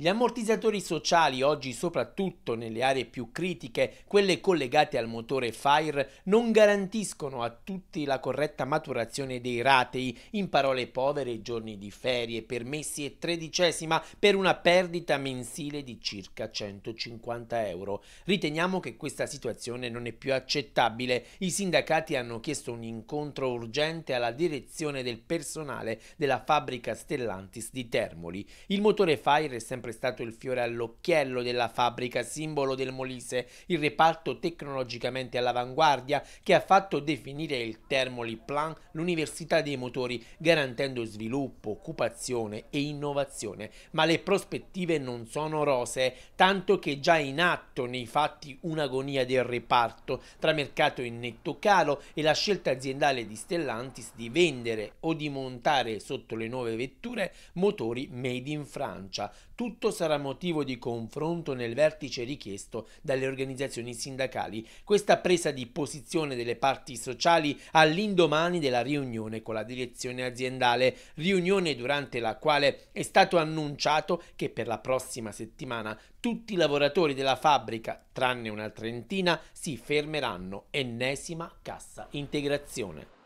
Gli ammortizzatori sociali oggi soprattutto nelle aree più critiche, quelle collegate al motore Fire, non garantiscono a tutti la corretta maturazione dei ratei, in parole povere giorni di ferie, permessi e tredicesima per una perdita mensile di circa 150 euro. Riteniamo che questa situazione non è più accettabile. I sindacati hanno chiesto un incontro urgente alla direzione del personale della fabbrica Stellantis di Termoli. Il motore Fire è sempre sempre stato il fiore all'occhiello della fabbrica, simbolo del Molise, il reparto tecnologicamente all'avanguardia che ha fatto definire il Termoli Plan l'università dei motori, garantendo sviluppo, occupazione e innovazione. Ma le prospettive non sono rose, tanto che già in atto nei fatti un'agonia del reparto, tra mercato in netto calo e la scelta aziendale di Stellantis di vendere o di montare sotto le nuove vetture motori made in Francia. Tutto tutto sarà motivo di confronto nel vertice richiesto dalle organizzazioni sindacali. Questa presa di posizione delle parti sociali all'indomani della riunione con la direzione aziendale, riunione durante la quale è stato annunciato che per la prossima settimana tutti i lavoratori della fabbrica, tranne una trentina, si fermeranno. Ennesima cassa integrazione.